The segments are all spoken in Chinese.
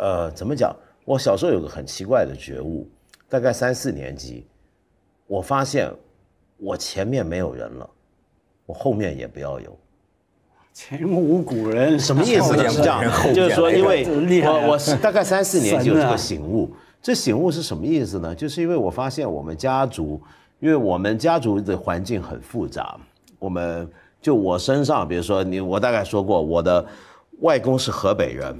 呃，怎么讲？我小时候有个很奇怪的觉悟，大概三四年级，我发现我前面没有人了，我后面也不要有。前无古人，什么意思？呢？是这样，就是说，因为我我是大概三四年就有个醒悟。这醒悟是什么意思呢？就是因为我发现我们家族，因为我们家族的环境很复杂，我们就我身上，比如说你，我大概说过，我的外公是河北人。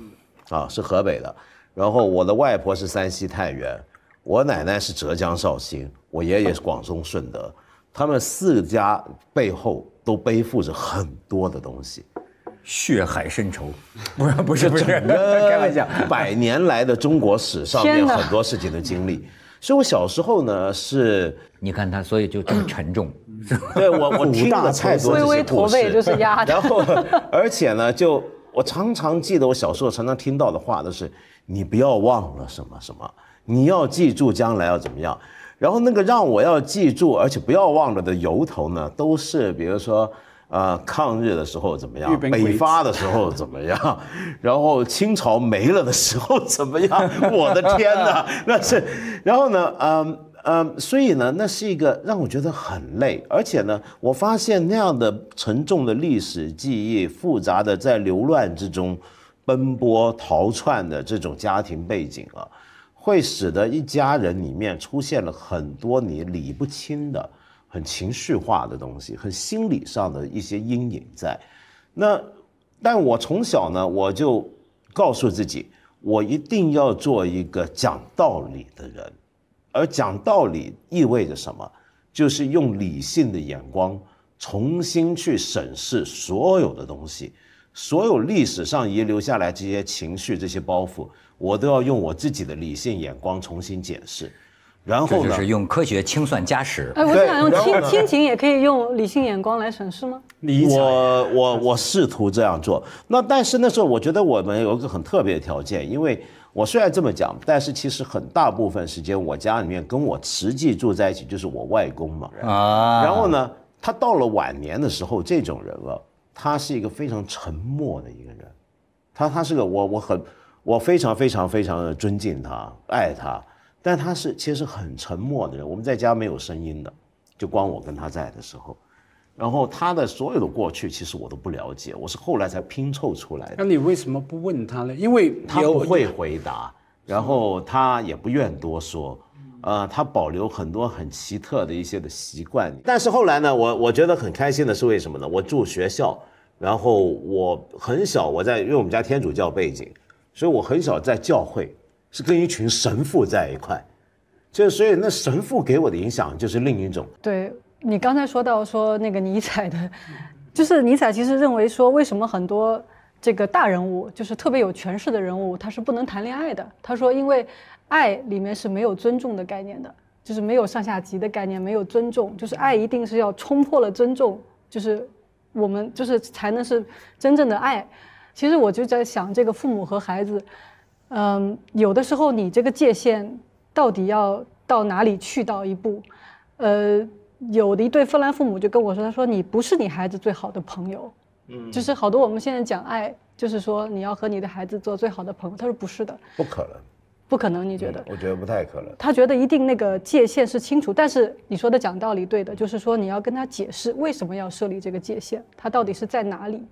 啊，是河北的，然后我的外婆是山西太原，我奶奶是浙江绍兴，我爷爷是广东顺德，他们四家背后都背负着很多的东西，血海深仇，不是不是不是，开玩笑，百年来的中国史上面很多事情的经历，所以我小时候呢是，你看他，所以就这么沉重，对我我 听的，微微驼背就是压着，然后而且呢就。我常常记得，我小时候常常听到的话都是：你不要忘了什么什么，你要记住将来要怎么样。然后那个让我要记住，而且不要忘了的由头呢，都是比如说，呃，抗日的时候怎么样，北伐的时候怎么样，然后清朝没了的时候怎么样？我的天哪，那是，然后呢，嗯。嗯，所以呢，那是一个让我觉得很累，而且呢，我发现那样的沉重的历史记忆、复杂的在流乱之中奔波逃窜的这种家庭背景啊，会使得一家人里面出现了很多你理不清的、很情绪化的东西，很心理上的一些阴影在。那，但我从小呢，我就告诉自己，我一定要做一个讲道理的人。而讲道理意味着什么？就是用理性的眼光重新去审视所有的东西，所有历史上遗留下来这些情绪、这些包袱，我都要用我自己的理性眼光重新检视。然后呢？就是用科学清算家史。哎，我想用亲情，也可以用理性眼光来审视吗？我我我试图这样做。那但是那时候，我觉得我们有一个很特别的条件，因为我虽然这么讲，但是其实很大部分时间，我家里面跟我实际住在一起就是我外公嘛。啊。然后呢，他到了晚年的时候，这种人了，他是一个非常沉默的一个人，他他是个我我很我非常非常非常的尊敬他，爱他。但他是其实很沉默的人，我们在家没有声音的，就光我跟他在的时候，然后他的所有的过去其实我都不了解，我是后来才拼凑出来的。那你为什么不问他呢？因为他不会回答，然后他也不愿多说，呃，他保留很多很奇特的一些的习惯。但是后来呢，我我觉得很开心的是为什么呢？我住学校，然后我很小我在因为我们家天主教背景，所以我很小在教会。是跟一群神父在一块，就所以那神父给我的影响就是另一种。对你刚才说到说那个尼采的，就是尼采其实认为说，为什么很多这个大人物就是特别有权势的人物，他是不能谈恋爱的？他说，因为爱里面是没有尊重的概念的，就是没有上下级的概念，没有尊重，就是爱一定是要冲破了尊重，就是我们就是才能是真正的爱。其实我就在想，这个父母和孩子。嗯，有的时候你这个界限到底要到哪里去到一步？呃，有的一对芬兰父母就跟我说，他说你不是你孩子最好的朋友，嗯，就是好多我们现在讲爱，就是说你要和你的孩子做最好的朋友。他说不是的，不可能，不可能？你觉得？我觉得不太可能。他觉得一定那个界限是清楚，但是你说的讲道理对的，就是说你要跟他解释为什么要设立这个界限，他到底是在哪里？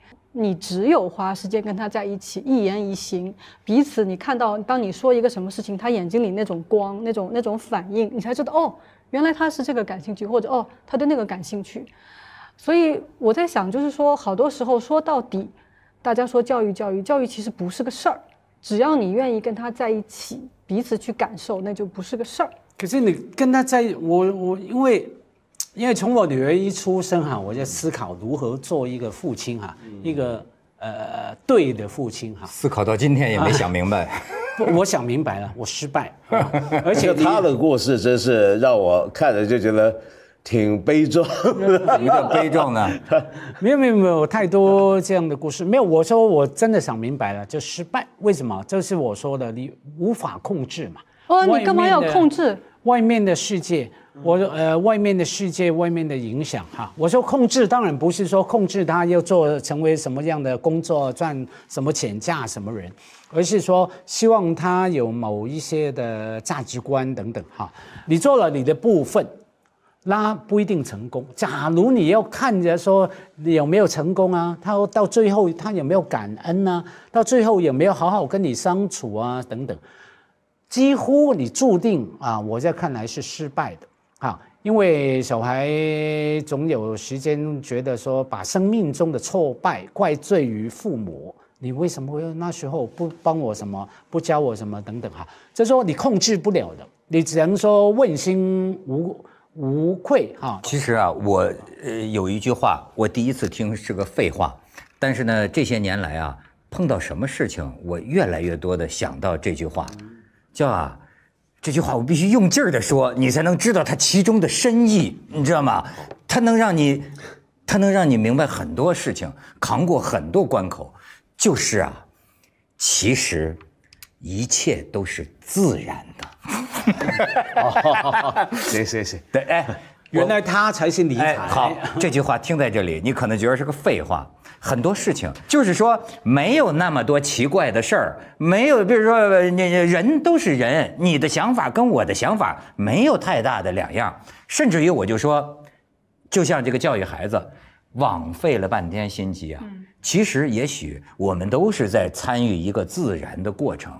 你只有花时间跟他在一起，一言一行，彼此你看到，当你说一个什么事情，他眼睛里那种光，那种那种反应，你才知道哦，原来他是这个感兴趣，或者哦，他对那个感兴趣。所以我在想，就是说，好多时候说到底，大家说教育教育教育其实不是个事儿，只要你愿意跟他在一起，彼此去感受，那就不是个事儿。可是你跟他在，我我因为。因为从我女儿一出生哈，我就思考如何做一个父亲哈，一个呃对的父亲哈。思考到今天也没想明白。我想明白了，我失败。而且他的故事真是让我看着就觉得挺悲壮，有点悲壮呢。没有没有没有，太多这样的故事。没有，我说我真的想明白了，就失败。为什么？这是我说的，你无法控制嘛。哦，你干嘛要控制？外面的世界，我呃，外面的世界，外面的影响哈。我说控制，当然不是说控制他要做成为什么样的工作，赚什么钱，嫁什么人，而是说希望他有某一些的价值观等等哈。你做了你的部分，那不一定成功。假如你要看着说有没有成功啊，他到最后他有没有感恩呢？到最后有没有好好跟你相处啊？等等。几乎你注定啊，我在看来是失败的啊，因为小孩总有时间觉得说，把生命中的挫败怪罪于父母，你为什么会那时候不帮我什么，不教我什么等等哈，就是说你控制不了的，你只能说问心无无愧哈。其实啊，我呃有一句话，我第一次听是个废话，但是呢，这些年来啊，碰到什么事情，我越来越多的想到这句话。叫啊，这句话我必须用劲儿的说，你才能知道它其中的深意，你知道吗？它能让你，它能让你明白很多事情，扛过很多关口，就是啊，其实一切都是自然的。行行行，对哎。原来他才是理财。好，这句话听在这里，你可能觉得是个废话。很多事情就是说，没有那么多奇怪的事儿，没有，比如说，你人都是人，你的想法跟我的想法没有太大的两样。甚至于，我就说，就像这个教育孩子，枉费了半天心机啊。嗯。其实，也许我们都是在参与一个自然的过程，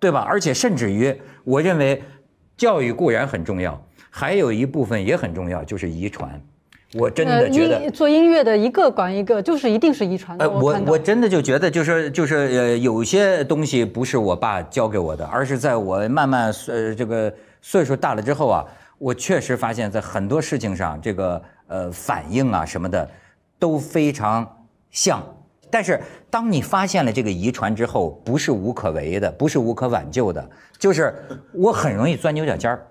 对吧？而且，甚至于，我认为教育固然很重要。还有一部分也很重要，就是遗传。我真的觉得做音乐的一个管一个，就是一定是遗传的。我我真的就觉得，就是就是呃，有些东西不是我爸教给我的，而是在我慢慢呃这个岁数大了之后啊，我确实发现在很多事情上，这个呃反应啊什么的都非常像。但是当你发现了这个遗传之后，不是无可为的，不是无可挽救的，就是我很容易钻牛角尖儿。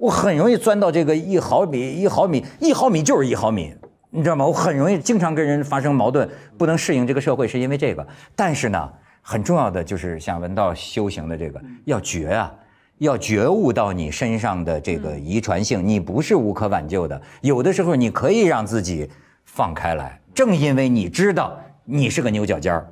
我很容易钻到这个一毫米、一毫米、一毫米就是一毫米，你知道吗？我很容易经常跟人发生矛盾，不能适应这个社会，是因为这个。但是呢，很重要的就是像文道修行的这个要觉啊，要觉悟到你身上的这个遗传性，你不是无可挽救的。有的时候你可以让自己放开来，正因为你知道你是个牛角尖儿，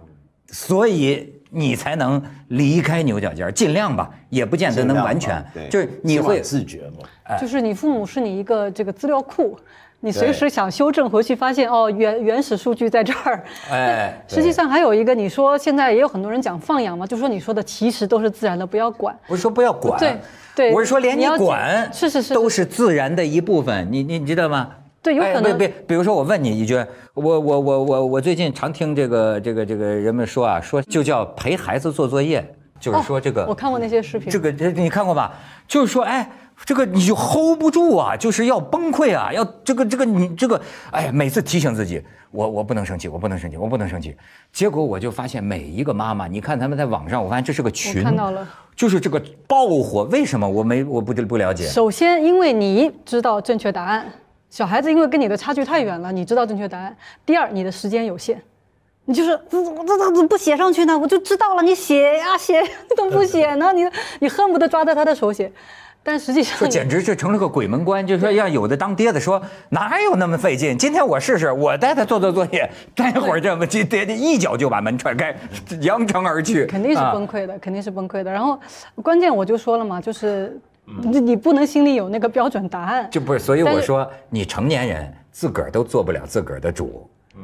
所以。你才能离开牛角尖尽量吧，也不见得能完全。就是你会自觉吗？就是你父母是你一个这个资料库，你随时想修正回去，发现哦，原原始数据在这儿。哎，实际上还有一个，你说现在也有很多人讲放养嘛，就说你说的其实都是自然的，不要管。不是说不要管，对对，我是说连你管是是是，都是自然的一部分，你你你知道吗？对，有可能。别别，比如说我问你一句，我我我我我最近常听这个这个这个人们说啊，说就叫陪孩子做作业，就是说这个。我看过那些视频。这个这你看过吧？就是说，哎，这个你就 hold 不住啊，就是要崩溃啊，要这个这个你这个，哎，每次提醒自己，我我不能生气，我不能生气，我不能生气。结果我就发现，每一个妈妈，你看他们在网上，我发现这是个群，看到了，就是这个爆火，为什么？我没我不不不了解。首先，因为你知道正确答案。小孩子因为跟你的差距太远了，你知道正确答案。第二，你的时间有限，你就是这这这怎么不写上去呢？我就知道了，你写呀写怎么不写呢，你你恨不得抓着他的手写。但实际上，这简直是成了个鬼门关。就是说要有的当爹的说，哪有那么费劲？今天我试试，我带他做做作业，待会儿这么爹爹一脚就把门踹开，扬长而去，肯定是崩溃的，肯定是崩溃的。然后关键我就说了嘛，就是。你你不能心里有那个标准答案，就不是，所以我说你成年人自个儿都做不了自个儿的主，嗯，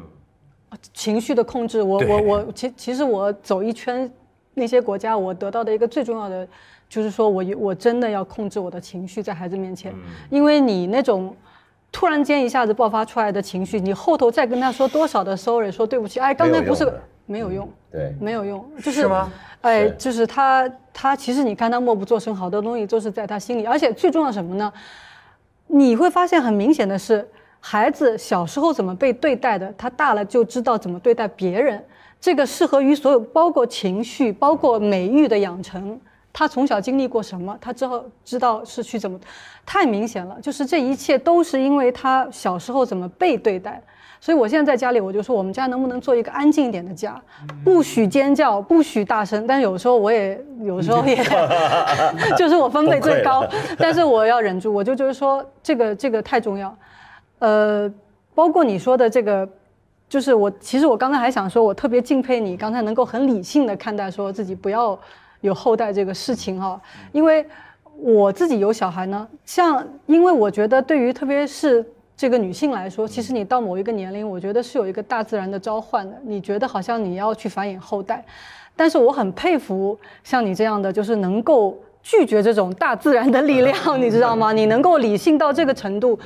情绪的控制，我我我，其其实我走一圈那些国家，我得到的一个最重要的就是说我我真的要控制我的情绪在孩子面前，因为你那种突然间一下子爆发出来的情绪，你后头再跟他说多少的 sorry，说对不起，哎，刚才不是。没有用，对，没有用，就是，是哎，就是他，他其实你看他默不作声，好多东西都是在他心里，而且最重要什么呢？你会发现很明显的是，孩子小时候怎么被对待的，他大了就知道怎么对待别人。这个适合于所有，包括情绪，包括美育的养成。他从小经历过什么，他之后知道是去怎么，太明显了，就是这一切都是因为他小时候怎么被对待。所以，我现在在家里，我就说我们家能不能做一个安静一点的家，不许尖叫，不许大声。但有时候我也，有时候也，就是我分贝最高，但是我要忍住。我就就是说，这个这个太重要。呃，包括你说的这个，就是我其实我刚才还想说，我特别敬佩你刚才能够很理性的看待，说自己不要有后代这个事情哈，因为我自己有小孩呢。像因为我觉得，对于特别是。这个女性来说，其实你到某一个年龄，我觉得是有一个大自然的召唤的。你觉得好像你要去繁衍后代，但是我很佩服像你这样的，就是能够拒绝这种大自然的力量，你知道吗？你能够理性到这个程度，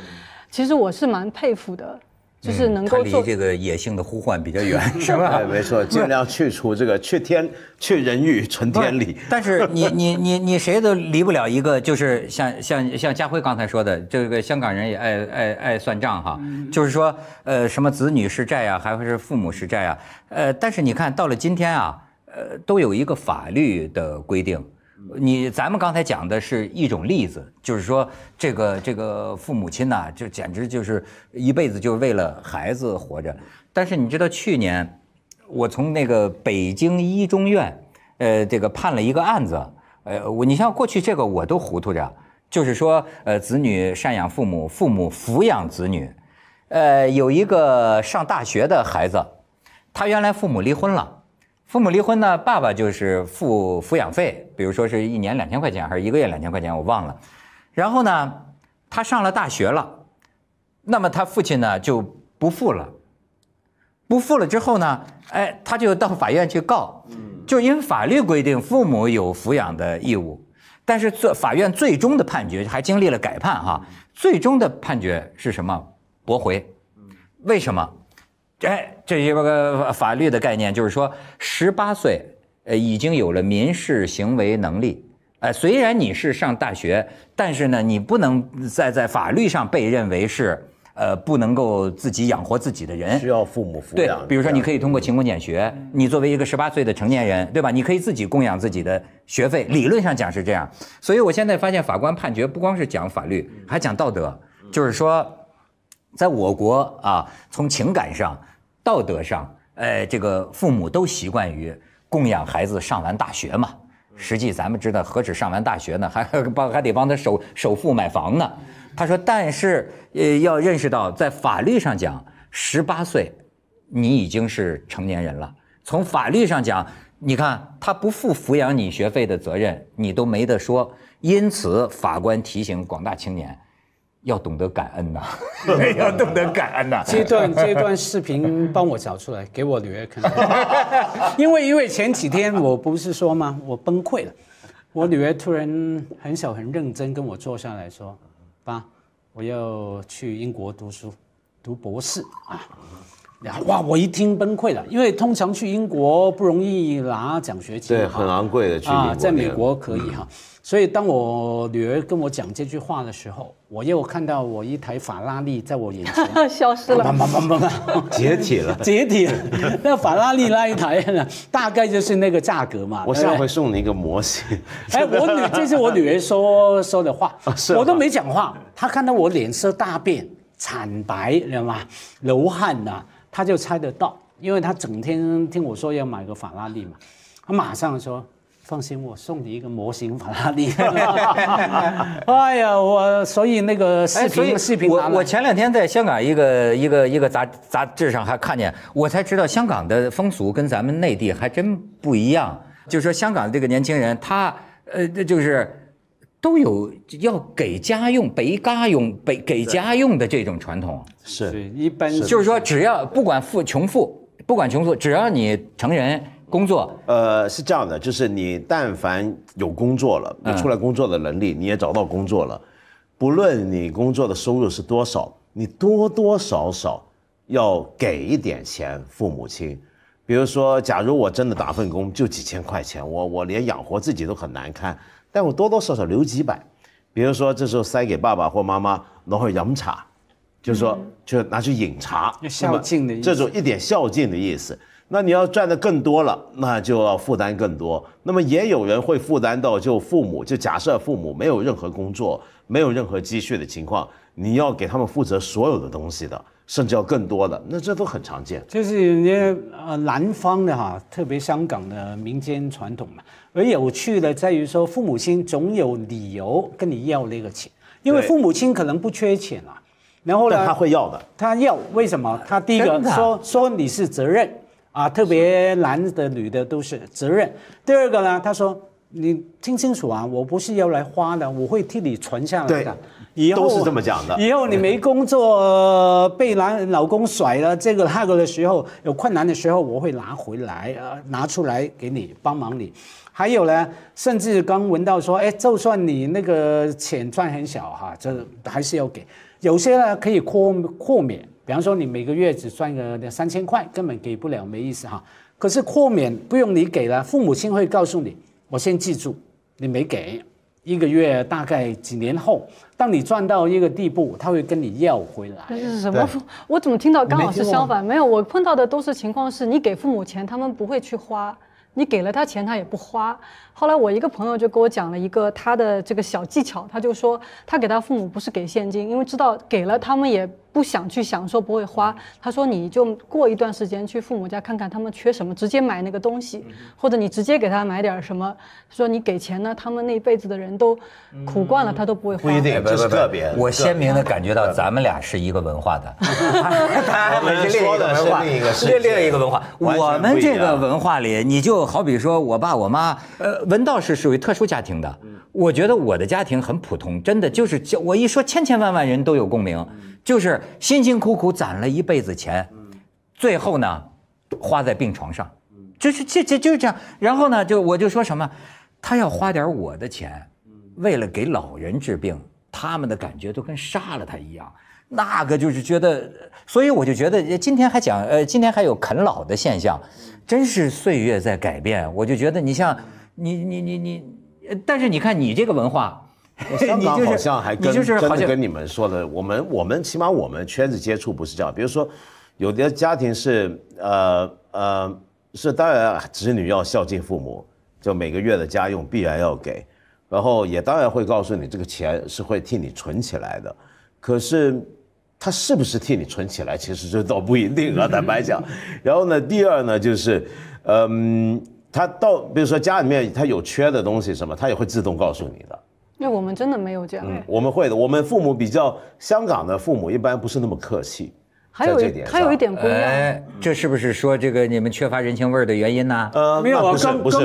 其实我是蛮佩服的。就是能够离这个野性的呼唤比较远是吧？没错，尽量去除这个去天去人欲，存天理。但是你你你你谁都离不了一个，就是像像像家辉刚才说的，这个香港人也爱爱爱算账哈，就是说呃什么子女是债啊，还是父母是债啊？呃，但是你看到了今天啊，呃都有一个法律的规定。你咱们刚才讲的是一种例子，就是说这个这个父母亲呢，就简直就是一辈子就是为了孩子活着。但是你知道，去年我从那个北京一中院，呃，这个判了一个案子，呃，我你像过去这个我都糊涂着，就是说呃，子女赡养父母，父母抚养子女，呃，有一个上大学的孩子，他原来父母离婚了。父母离婚呢，爸爸就是付抚养费，比如说是一年两千块钱，还是一个月两千块钱，我忘了。然后呢，他上了大学了，那么他父亲呢就不付了，不付了之后呢，哎，他就到法院去告，就因为法律规定父母有抚养的义务，但是最法院最终的判决还经历了改判哈，最终的判决是什么？驳回。为什么？哎，这一个法律的概念，就是说，十八岁，呃，已经有了民事行为能力。哎，虽然你是上大学，但是呢，你不能再在法律上被认为是，呃，不能够自己养活自己的人。需要父母抚养。对，比如说，你可以通过勤工俭学。你作为一个十八岁的成年人，对吧？你可以自己供养自己的学费。理论上讲是这样。所以我现在发现，法官判决不光是讲法律，还讲道德。就是说，在我国啊，从情感上。道德上，哎，这个父母都习惯于供养孩子上完大学嘛。实际咱们知道，何止上完大学呢，还帮还得帮他首首付买房呢。他说，但是，呃，要认识到，在法律上讲，十八岁，你已经是成年人了。从法律上讲，你看他不负抚养你学费的责任，你都没得说。因此，法官提醒广大青年。要懂得感恩呐！要懂得感恩呐！这段这段视频帮我找出来，给我女儿看。因为因为前几天我不是说吗？我崩溃了。我女儿突然很小很认真跟我坐下来说：“爸，我要去英国读书，读博士啊！”哇，我一听崩溃了。因为通常去英国不容易拿奖学金，对，很昂贵的去国。啊，在美国可以哈。所以，当我女儿跟我讲这句话的时候，我又看到我一台法拉利在我眼前 消失了，慢慢慢慢慢解体了，解体了。那法拉利那一台呢，大概就是那个价格嘛。我下回送你一个模型。哎，我女，这是我女儿说说的话，我都没讲话。她看到我脸色大变，惨白，知道吗？流汗了，她就猜得到，因为她整天听我说要买个法拉利嘛。她马上说。放心，我送你一个模型法拉利。哎呀，我所以那个视频，视频我我前两天在香港一个一个一个杂杂志上还看见，我才知道香港的风俗跟咱们内地还真不一样。就是说，香港这个年轻人，他呃，这就是都有要给家用、北家用、北给家用的这种传统。是，一般就是说，只要不管富穷富，不管穷富，只要你成人。工作，呃，是这样的，就是你但凡有工作了，你出来工作的能力，你也找到工作了，不论你工作的收入是多少，你多多少少要给一点钱父母亲。比如说，假如我真的打份工，就几千块钱，我我连养活自己都很难堪，但我多多少少留几百。比如说这时候塞给爸爸或妈妈，然后饮茶，就是说就拿去饮茶，孝敬的这种一点孝敬的意思。那你要赚的更多了，那就要负担更多。那么也有人会负担到，就父母就假设父母没有任何工作，没有任何积蓄的情况，你要给他们负责所有的东西的，甚至要更多的。那这都很常见，就是人家呃南方的哈，特别香港的民间传统嘛。而有趣的在于说，父母亲总有理由跟你要那个钱，因为父母亲可能不缺钱啊。然后呢，他会要的，他要为什么？他第一个说说你是责任。啊，特别男的、女的都是责任。第二个呢，他说：“你听清楚啊，我不是要来花的，我会替你存下的。”以后都是这么讲的。以后你没工作，被男老公甩了这个那个的时候，有困难的时候，我会拿回来，拿出来给你帮忙你。还有呢，甚至刚闻到说，哎，就算你那个钱赚很小哈，这还是要给。有些呢可以豁豁免。比方说，你每个月只赚个两三千块，根本给不了，没意思哈。可是豁免不用你给了，父母亲会告诉你，我先记住，你没给，一个月大概几年后，当你赚到一个地步，他会跟你要回来。是什么？我怎么听到刚好是相反？没有，我碰到的都是情况是你给父母钱，他们不会去花；你给了他钱，他也不花。后来我一个朋友就给我讲了一个他的这个小技巧，他就说他给他父母不是给现金，因为知道给了他们也。不想去享受，不会花。他说：“你就过一段时间去父母家看看，他们缺什么，直接买那个东西，或者你直接给他买点什么。”说：“你给钱呢，他们那一辈子的人都苦惯了，他都不会花。”不一定，不特别。我鲜明的感觉到咱们俩是一个文化的，说的是另一个，是另一个文化。我们这个文化里，你就好比说，我爸我妈，呃，文道是属于特殊家庭的。我觉得我的家庭很普通，真的就是，我一说千千万万人都有共鸣，就是辛辛苦苦攒了一辈子钱，最后呢，花在病床上，就是这这就是这样。然后呢，就我就说什么，他要花点我的钱，为了给老人治病，他们的感觉都跟杀了他一样，那个就是觉得，所以我就觉得今天还讲，呃，今天还有啃老的现象，真是岁月在改变。我就觉得你像你你你你。但是你看你这个文化，香港 好像还跟真的跟你们说的，我们我们起码我们圈子接触不是这样。比如说，有的家庭是呃呃是当然子女要孝敬父母，就每个月的家用必然要给，然后也当然会告诉你这个钱是会替你存起来的。可是他是不是替你存起来，其实这倒不一定啊，坦白讲。然后呢，第二呢就是嗯。他到，比如说家里面他有缺的东西什么，他也会自动告诉你的。那我们真的没有这样。我们会的，我们父母比较香港的父母一般不是那么客气。还有一点，还有一点不一样，这是不是说这个你们缺乏人情味的原因呢？呃，没有，不是，不是，不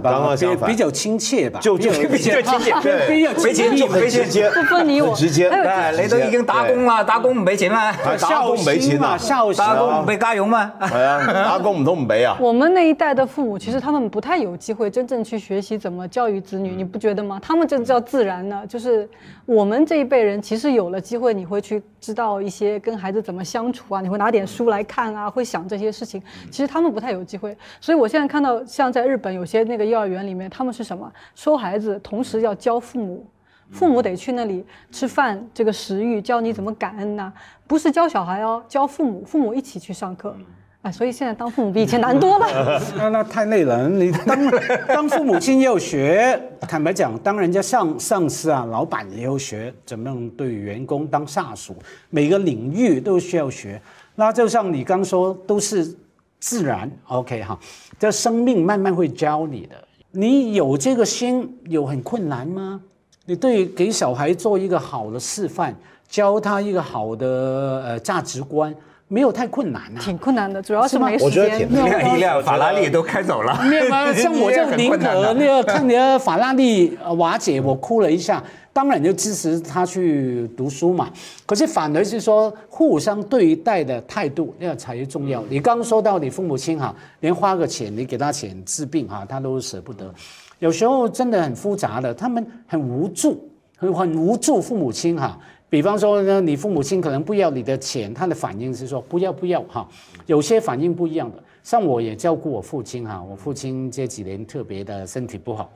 刚刚相反，比较亲切吧？就就比较亲切，比 对，没钱就没直接，不分你我直接。哎，你都已经打工了，打工不赔钱吗？打工没钱嘛，打工没加油吗？打工唔通唔赔啊？我们那一代的父母，其实他们不太有机会真正去学习怎么教育子女，你不觉得吗？他们这叫自然呢，就是我们这一辈人，其实有了机会，你会去知道一些跟孩子怎么相。处。啊，你会拿点书来看啊，会想这些事情。其实他们不太有机会，所以我现在看到像在日本有些那个幼儿园里面，他们是什么？收孩子，同时要教父母，父母得去那里吃饭，这个食欲教你怎么感恩呐，不是教小孩哦，教父母，父母一起去上课。啊，所以现在当父母比以前难多了。那那太累了，你当 当父母亲要学，坦白讲，当人家上上司啊，老板也要学怎么样对员工当下属，每个领域都需要学。那就像你刚说，都是自然 OK 哈，这生命慢慢会教你的。你有这个心，有很困难吗？你对给小孩做一个好的示范，教他一个好的呃价值观。没有太困难的，挺困难的，主要是没时间，没有法拉利都开走了。像我这样宁可那个看人家法拉利瓦解，我哭了一下。当然就支持他去读书嘛。可是反而是说，互相对待的态度那个才重要。你刚说到你父母亲哈，连花个钱，你给他钱治病哈，他都舍不得。有时候真的很复杂的，他们很无助，很无助父母亲哈。比方说呢，你父母亲可能不要你的钱，他的反应是说不要不要哈。有些反应不一样的，像我也照顾我父亲哈，我父亲这几年特别的身体不好。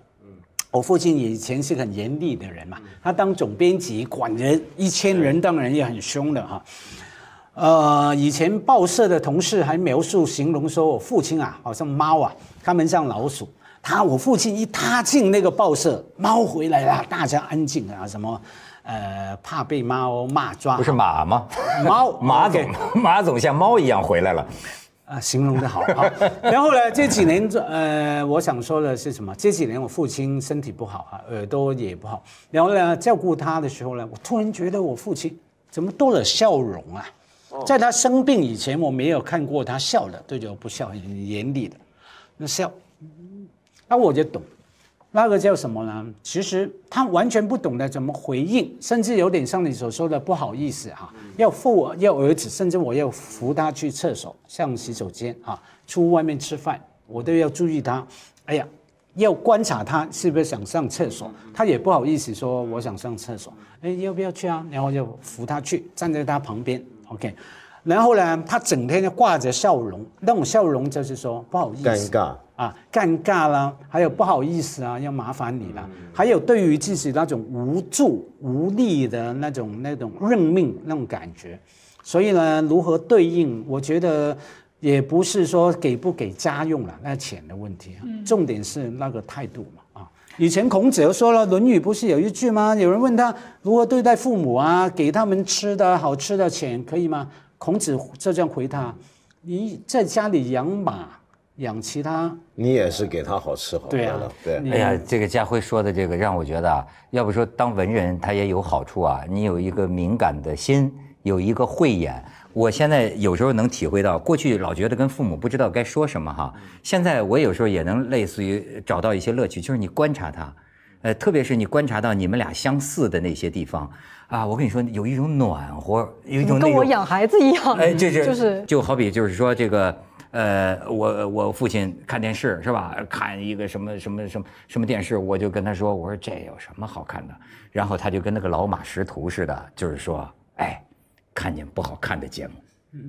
我父亲以前是很严厉的人嘛，他当总编辑管人一千人，当然也很凶的哈。呃，以前报社的同事还描述形容说我父亲啊，好像猫啊，他们像老鼠，他我父亲一踏进那个报社，猫回来了，大家安静啊什么。呃，怕被猫骂抓，不是马吗？猫 马总马总像猫一样回来了，啊，形容的好。然后呢，这几年，呃，我想说的是什么？这几年我父亲身体不好啊，耳朵也不好。然后呢，照顾他的时候呢，我突然觉得我父亲怎么多了笑容啊？在他生病以前，我没有看过他笑的，对，着我不笑，很严厉的，那笑，那我就懂。那个叫什么呢？其实他完全不懂得怎么回应，甚至有点像你所说的不好意思哈。要扶要儿子，甚至我要扶他去厕所，上洗手间啊，出外面吃饭，我都要注意他。哎呀，要观察他是不是想上厕所，他也不好意思说我想上厕所。哎，要不要去啊？然后就扶他去，站在他旁边，OK。然后呢，他整天就挂着笑容，那种笑容就是说不好意思，尴尬。啊，尴尬啦，还有不好意思啊，要麻烦你了。还有对于自己那种无助、无力的那种、那种认命那种感觉，所以呢，如何对应？我觉得也不是说给不给家用了那钱的问题啊，重点是那个态度嘛。啊，以前孔子说了，《论语》不是有一句吗？有人问他如何对待父母啊？给他们吃的好吃的钱可以吗？孔子就这样回他：你在家里养马。养其他，你也是给他好吃好喝的。对对。哎呀，这个家辉说的这个让我觉得啊，要不说当文人他也有好处啊。你有一个敏感的心，有一个慧眼。我现在有时候能体会到，过去老觉得跟父母不知道该说什么哈。现在我有时候也能类似于找到一些乐趣，就是你观察他，呃，特别是你观察到你们俩相似的那些地方啊。我跟你说，有一种暖和，有一种跟我养孩子一样。哎，就是就是，就好比就是说这个。呃，我我父亲看电视是吧？看一个什么什么什么什么电视，我就跟他说，我说这有什么好看的？然后他就跟那个老马识途似的，就是说，哎，看见不好看的节目，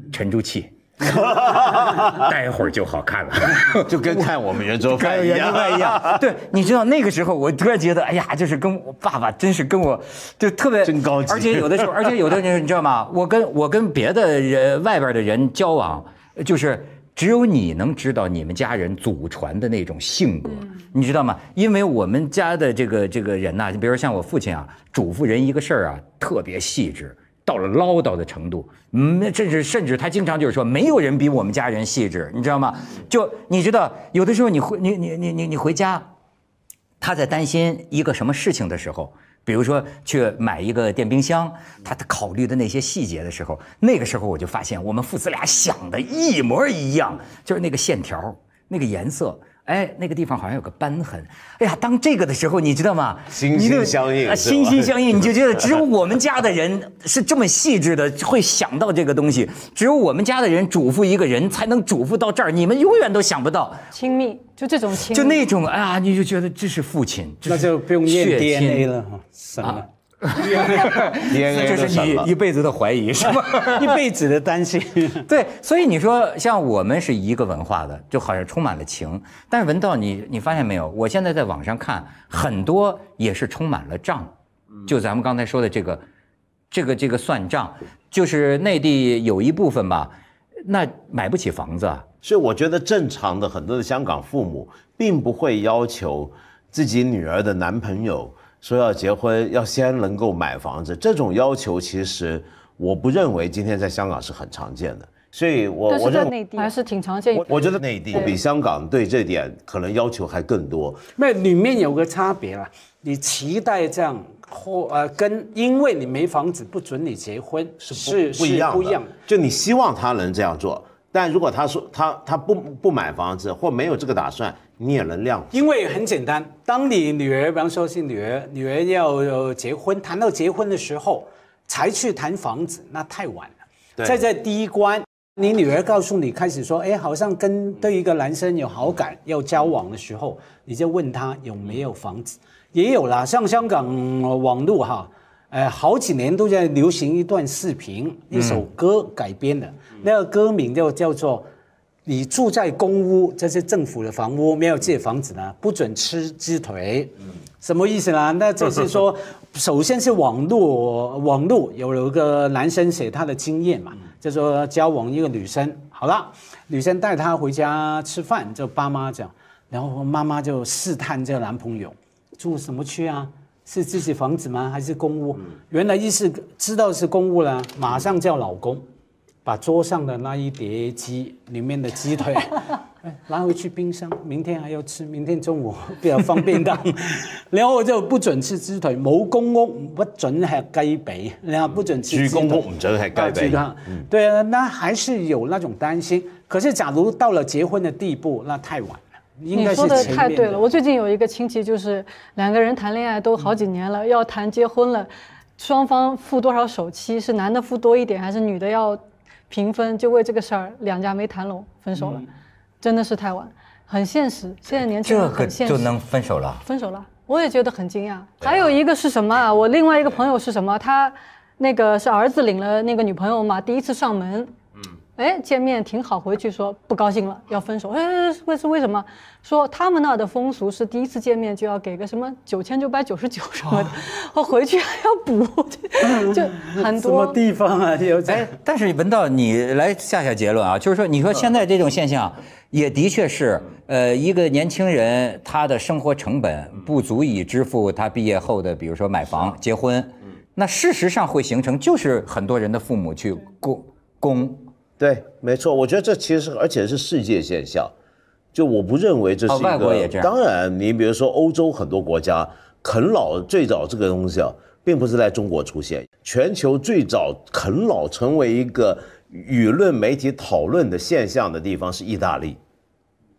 沉住气，待会儿就好看了，就跟看我们圆桌派一样。对，你知道那个时候，我突然觉得，哎呀，就是跟我爸爸真是跟我，就特别真高级。而且有的时候，而且有的人你知道吗？我跟我跟别的人外边的人交往，就是。只有你能知道你们家人祖传的那种性格，你知道吗？因为我们家的这个这个人呐，你比如像我父亲啊，嘱咐人一个事儿啊，特别细致，到了唠叨的程度。嗯，甚至甚至他经常就是说，没有人比我们家人细致，你知道吗？就你知道，有的时候你回你你你你你回家，他在担心一个什么事情的时候。比如说去买一个电冰箱，他他考虑的那些细节的时候，那个时候我就发现我们父子俩想的一模一样，就是那个线条、那个颜色。哎，那个地方好像有个斑痕。哎呀，当这个的时候，你知道吗？心心相印，心心相印，你就觉得 只有我们家的人是这么细致的，会想到这个东西。只有我们家的人嘱咐一个人，才能嘱咐到这儿。你们永远都想不到，亲密，就这种亲，就那种哎呀，你就觉得这是父亲，那就不用验 DNA 了什么？DNA，就是一一辈子的怀疑，是吗？一辈子的担心。对，所以你说像我们是一个文化的，就好像充满了情。但是文道，你你发现没有？我现在在网上看很多也是充满了账，就咱们刚才说的这个，这个这个算账，就是内地有一部分吧，那买不起房子。所以我觉得正常的很多的香港父母并不会要求自己女儿的男朋友。说要结婚要先能够买房子，这种要求其实我不认为今天在香港是很常见的，所以我我认还是挺常见我觉得内地比香港对这点可能要求还更多。那里面有个差别了，你期待这样或呃跟因为你没房子不准你结婚是是不一样，就你希望他能这样做，但如果他说他他不不买房子或没有这个打算。你也能量，因为很简单，当你女儿，比方说是女儿，女儿要结婚，谈到结婚的时候，才去谈房子，那太晚了。在在第一关，你女儿告诉你，开始说，哎，好像跟对一个男生有好感，要交往的时候，你就问他有没有房子，也有啦，像香港网络哈，呃，好几年都在流行一段视频，一首歌改编的，那个歌名就叫做。你住在公屋，这些政府的房屋没有自己房子呢，不准吃鸡腿，什么意思呢？那就是说，首先是网络，网络有一个男生写他的经验嘛，就说交往一个女生，好了，女生带他回家吃饭，就爸妈讲，然后妈妈就试探这男朋友住什么区啊？是自己房子吗？还是公屋？原来意思知道是公屋了，马上叫老公。把桌上的那一碟鸡里面的鸡腿，拿 回去冰箱，明天还要吃。明天中午比较方便的。然后就不准吃鸡腿，母公屋不准吃鸡髀，然后不准吃。猪公屋唔准吃鸡髀。对啊，对啊，那还是有那种担心。可是，假如到了结婚的地步，那太晚了。你说的太对了。我最近有一个亲戚，就是两个人谈恋爱都好几年了，要谈结婚了，双方付多少首期？是男的付多一点，还是女的要？平分就为这个事儿两家没谈拢分手了，真的是太晚，很现实。现在年轻人很现实，就能分手了。分手了，我也觉得很惊讶。还有一个是什么？我另外一个朋友是什么？他那个是儿子领了那个女朋友嘛，第一次上门。哎，见面挺好，回去说不高兴了，要分手。哎，这是为什么？说他们那的风俗是第一次见面就要给个什么九千九百九十九什么的，我回去还要补，就很多。什么地方啊？有哎，但是文道，你来下下结论啊，就是说，你说现在这种现象，也的确是，呃，一个年轻人他的生活成本不足以支付他毕业后的，比如说买房、结婚，那事实上会形成就是很多人的父母去供供。对，没错，我觉得这其实而且是世界现象，就我不认为这是一个。哦，外国也这样。当然，你比如说欧洲很多国家啃老，最早这个东西啊，并不是在中国出现。全球最早啃老成为一个舆论媒体讨论的现象的地方是意大利。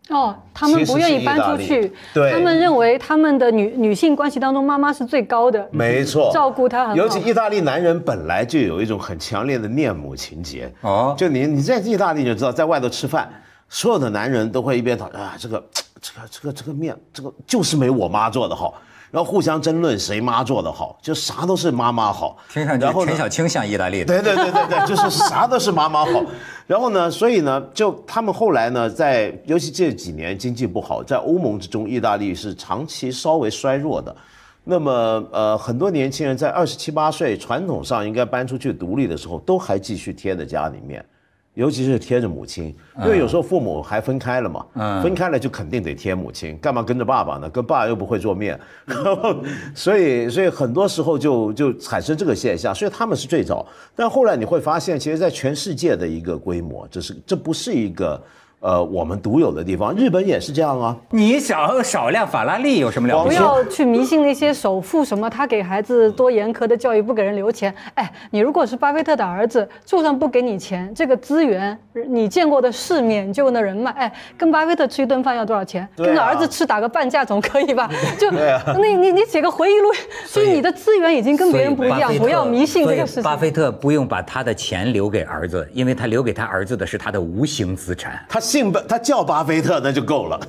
哦，他们不愿意搬出去，他们认为他们的女女性关系当中，妈妈是最高的，没错，照顾他很好。尤其意大利男人本来就有一种很强烈的恋母情节，哦，就你你在意大利就知道，在外头吃饭，所有的男人都会一边说啊，这个这个这个这个面，这个就是没我妈做的好。然后互相争论谁妈做的好，就啥都是妈妈好。然后陈小青像意大利的，对对对对对，就是啥都是妈妈好。然后呢，所以呢，就他们后来呢，在尤其这几年经济不好，在欧盟之中，意大利是长期稍微衰弱的。那么呃，很多年轻人在二十七八岁，传统上应该搬出去独立的时候，都还继续贴在家里面。尤其是贴着母亲，因为有时候父母还分开了嘛，分开了就肯定得贴母亲。干嘛跟着爸爸呢？跟爸爸又不会做面，所以所以很多时候就就产生这个现象。所以他们是最早，但后来你会发现，其实在全世界的一个规模，这是这不是一个。呃，我们独有的地方，日本也是这样啊。你想要少量法拉利有什么了不起？不要去迷信那些首富什么，他给孩子多严苛的教育，不给人留钱。哎，你如果是巴菲特的儿子，就算不给你钱，这个资源，你见过的世面，就那人脉，哎，跟巴菲特吃一顿饭要多少钱？跟儿子吃打个半价总可以吧？就，那你你写个回忆录，所以你的资源已经跟别人不一样。不要迷信这个事。情。巴菲特不用把他的钱留给儿子，因为他留给他儿子的是他的无形资产。他。信巴，他叫巴菲特那就够了。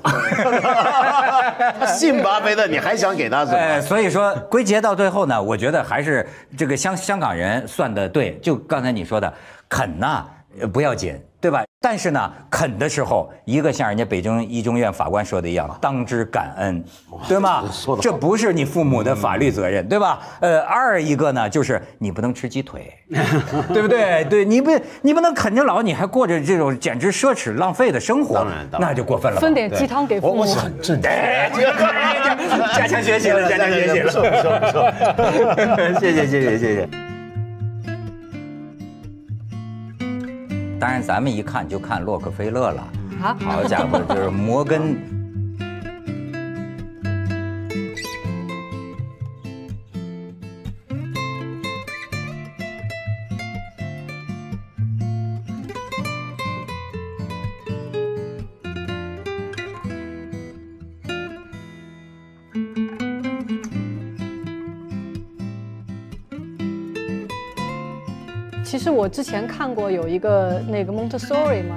信巴菲特，你还想给他什么？所以说，归结到最后呢，我觉得还是这个香香港人算的对。就刚才你说的，啃呐不要紧，对吧？但是呢，啃的时候，一个像人家北京一中院法官说的一样，当之感恩，对吗？这不是你父母的法律责任，对吧？呃，二一个呢，就是你不能吃鸡腿，对不对？对，你不，你不能啃着老，你还过着这种简直奢侈浪费的生活，当然，当然，那就过分了。分点鸡汤给父母，对，加强学习了，加强学习了，不错不错，谢谢谢谢谢谢。当然，咱们一看就看洛克菲勒了。好，好家伙，就是摩根。我之前看过有一个那个蒙特梭 i 嘛。